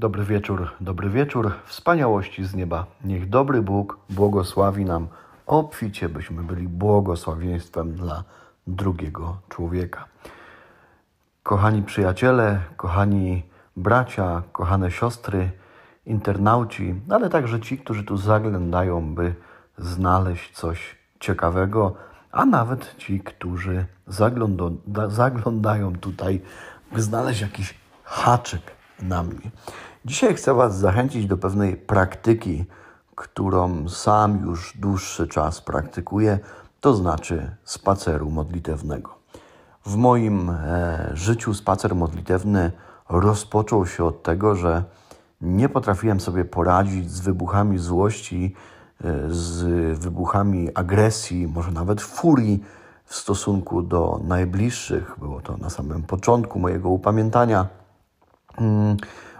Dobry wieczór, dobry wieczór, wspaniałości z nieba. Niech dobry Bóg błogosławi nam obficie, byśmy byli błogosławieństwem dla drugiego człowieka. Kochani przyjaciele, kochani bracia, kochane siostry, internauci, ale także ci, którzy tu zaglądają, by znaleźć coś ciekawego, a nawet ci, którzy zaglądają tutaj, by znaleźć jakiś haczyk na mnie. Dzisiaj chcę Was zachęcić do pewnej praktyki, którą sam już dłuższy czas praktykuję, to znaczy spaceru modlitewnego. W moim e, życiu spacer modlitewny rozpoczął się od tego, że nie potrafiłem sobie poradzić z wybuchami złości, e, z wybuchami agresji, może nawet furii w stosunku do najbliższych. Było to na samym początku mojego upamiętania. Mm,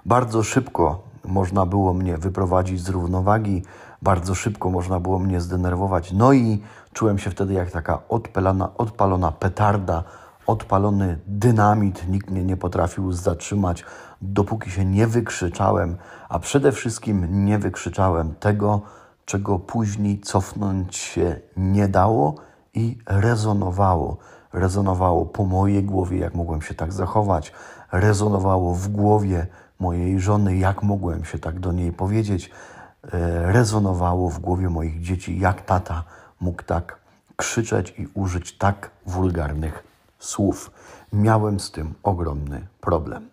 bardzo szybko można było mnie wyprowadzić z równowagi, bardzo szybko można było mnie zdenerwować. No i czułem się wtedy jak taka odpalana, odpalona petarda, odpalony dynamit. Nikt mnie nie potrafił zatrzymać, dopóki się nie wykrzyczałem, a przede wszystkim nie wykrzyczałem tego, czego później cofnąć się nie dało i rezonowało. Rezonowało po mojej głowie, jak mogłem się tak zachować, rezonowało w głowie, mojej żony, jak mogłem się tak do niej powiedzieć, e, rezonowało w głowie moich dzieci, jak tata mógł tak krzyczeć i użyć tak wulgarnych słów. Miałem z tym ogromny problem.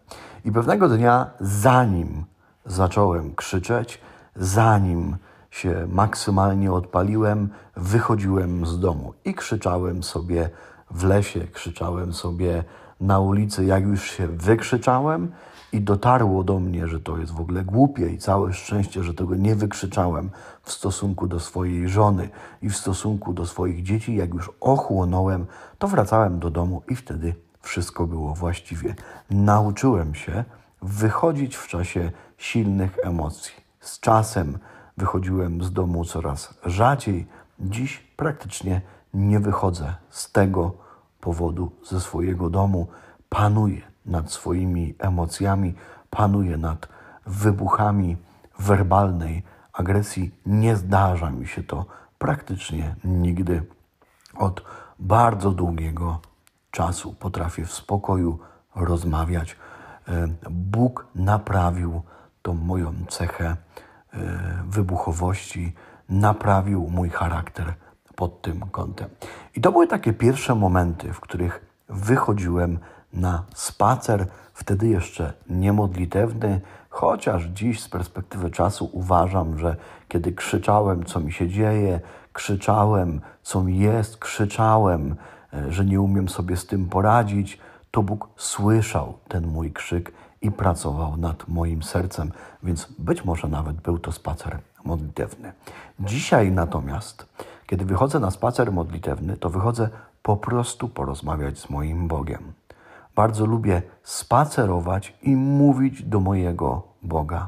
I pewnego dnia, zanim zacząłem krzyczeć, zanim się maksymalnie odpaliłem, wychodziłem z domu i krzyczałem sobie w lesie, krzyczałem sobie na ulicy. Jak już się wykrzyczałem, i dotarło do mnie, że to jest w ogóle głupie i całe szczęście, że tego nie wykrzyczałem w stosunku do swojej żony i w stosunku do swoich dzieci. Jak już ochłonąłem, to wracałem do domu i wtedy wszystko było właściwie. Nauczyłem się wychodzić w czasie silnych emocji. Z czasem wychodziłem z domu coraz rzadziej. Dziś praktycznie nie wychodzę z tego powodu ze swojego domu. panuje nad swoimi emocjami, panuje nad wybuchami werbalnej agresji. Nie zdarza mi się to praktycznie nigdy. Od bardzo długiego czasu potrafię w spokoju rozmawiać. E, Bóg naprawił tą moją cechę e, wybuchowości, naprawił mój charakter pod tym kątem. I to były takie pierwsze momenty, w których wychodziłem na spacer, wtedy jeszcze niemodlitewny, chociaż dziś z perspektywy czasu uważam, że kiedy krzyczałem, co mi się dzieje, krzyczałem, co mi jest, krzyczałem, e, że nie umiem sobie z tym poradzić, to Bóg słyszał ten mój krzyk i pracował nad moim sercem, więc być może nawet był to spacer modlitewny. Dzisiaj natomiast, kiedy wychodzę na spacer modlitewny, to wychodzę po prostu porozmawiać z moim Bogiem. Bardzo lubię spacerować i mówić do mojego Boga,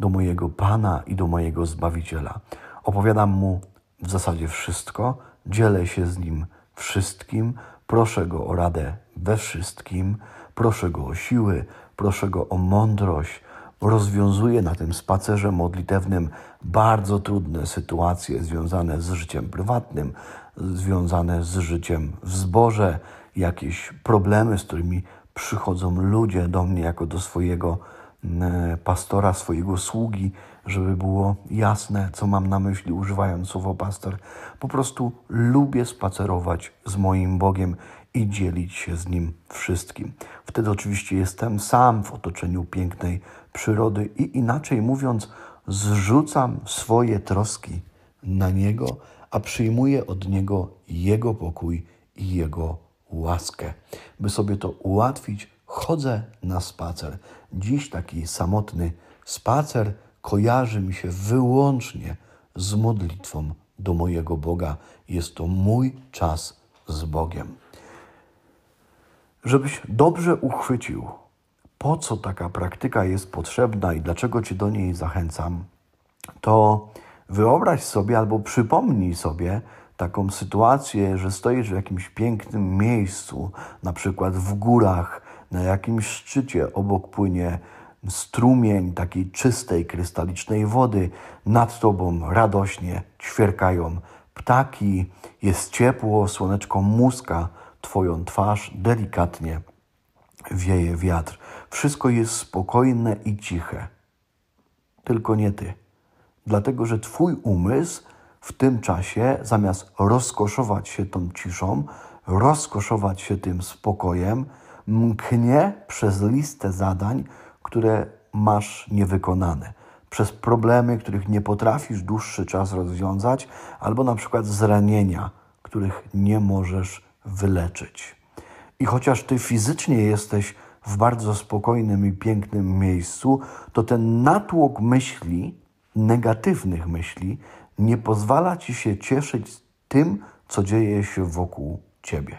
do mojego Pana i do mojego Zbawiciela. Opowiadam mu w zasadzie wszystko, dzielę się z nim wszystkim, proszę go o radę we wszystkim, proszę go o siły, proszę go o mądrość. Rozwiązuje na tym spacerze modlitewnym bardzo trudne sytuacje związane z życiem prywatnym, związane z życiem w zborze, jakieś problemy, z którymi przychodzą ludzie do mnie jako do swojego mm, pastora, swojego sługi, żeby było jasne, co mam na myśli, używając słowa pastor. Po prostu lubię spacerować z moim Bogiem i dzielić się z Nim wszystkim. Wtedy oczywiście jestem sam w otoczeniu pięknej przyrody i inaczej mówiąc, zrzucam swoje troski na Niego, a przyjmuję od Niego Jego pokój i Jego łaskę. By sobie to ułatwić, chodzę na spacer. Dziś taki samotny spacer kojarzy mi się wyłącznie z modlitwą do mojego Boga. Jest to mój czas z Bogiem. Żebyś dobrze uchwycił, po co taka praktyka jest potrzebna i dlaczego Cię do niej zachęcam, to wyobraź sobie albo przypomnij sobie, taką sytuację, że stoisz w jakimś pięknym miejscu, na przykład w górach, na jakimś szczycie, obok płynie strumień takiej czystej, krystalicznej wody, nad tobą radośnie ćwierkają ptaki, jest ciepło, słoneczko muska twoją twarz, delikatnie wieje wiatr. Wszystko jest spokojne i ciche. Tylko nie ty. Dlatego, że twój umysł w tym czasie, zamiast rozkoszować się tą ciszą, rozkoszować się tym spokojem, mknie przez listę zadań, które masz niewykonane, przez problemy, których nie potrafisz dłuższy czas rozwiązać, albo na przykład zranienia, których nie możesz wyleczyć. I chociaż ty fizycznie jesteś w bardzo spokojnym i pięknym miejscu, to ten natłok myśli, negatywnych myśli, nie pozwala ci się cieszyć tym, co dzieje się wokół ciebie.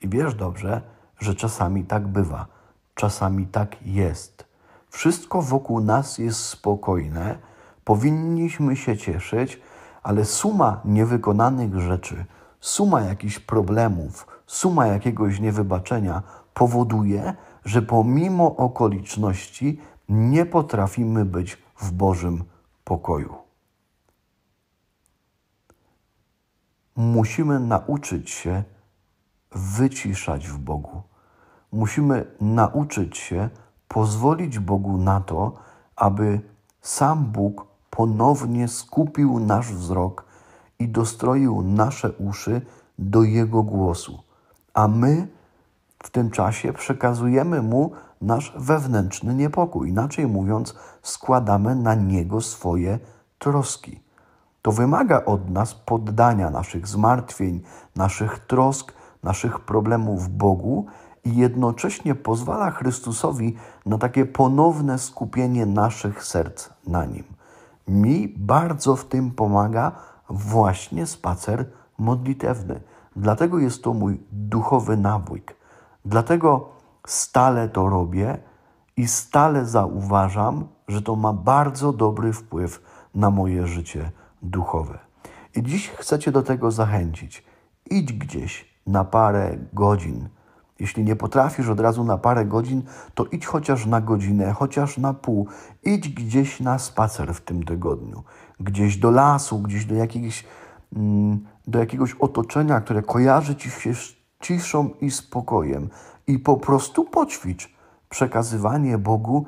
I wiesz dobrze, że czasami tak bywa, czasami tak jest. Wszystko wokół nas jest spokojne, powinniśmy się cieszyć, ale suma niewykonanych rzeczy, suma jakichś problemów, suma jakiegoś niewybaczenia powoduje, że pomimo okoliczności nie potrafimy być w Bożym pokoju. musimy nauczyć się wyciszać w Bogu. Musimy nauczyć się pozwolić Bogu na to, aby sam Bóg ponownie skupił nasz wzrok i dostroił nasze uszy do Jego głosu. A my w tym czasie przekazujemy Mu nasz wewnętrzny niepokój. Inaczej mówiąc, składamy na Niego swoje troski. To wymaga od nas poddania naszych zmartwień, naszych trosk, naszych problemów Bogu i jednocześnie pozwala Chrystusowi na takie ponowne skupienie naszych serc na Nim. Mi bardzo w tym pomaga właśnie spacer modlitewny. Dlatego jest to mój duchowy nawyk. Dlatego stale to robię i stale zauważam, że to ma bardzo dobry wpływ na moje życie duchowe. I dziś chcę Cię do tego zachęcić. Idź gdzieś na parę godzin. Jeśli nie potrafisz od razu na parę godzin, to idź chociaż na godzinę, chociaż na pół. Idź gdzieś na spacer w tym tygodniu. Gdzieś do lasu, gdzieś do, jakiegoś mm, do jakiegoś otoczenia, które kojarzy Ci się z ciszą i spokojem. I po prostu poćwicz przekazywanie Bogu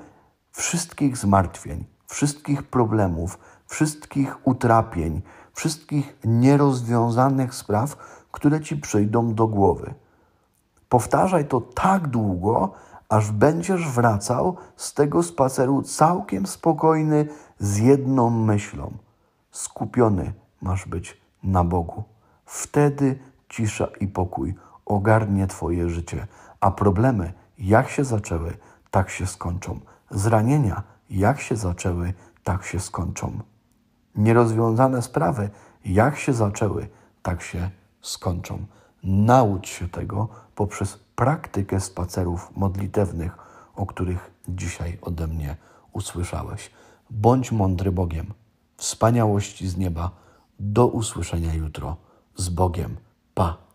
wszystkich zmartwień, wszystkich problemów, wszystkich utrapień, wszystkich nierozwiązanych spraw, które ci przyjdą do głowy. Powtarzaj to tak długo, aż będziesz wracał z tego spaceru całkiem spokojny, z jedną myślą. Skupiony masz być na Bogu. Wtedy cisza i pokój ogarnie Twoje życie, a problemy, jak się zaczęły, tak się skończą. Zranienia, jak się zaczęły, tak się skończą. Nierozwiązane sprawy, jak się zaczęły, tak się skończą. Naucz się tego poprzez praktykę spacerów modlitewnych, o których dzisiaj ode mnie usłyszałeś. Bądź mądry Bogiem. Wspaniałości z nieba. Do usłyszenia jutro z Bogiem. Pa.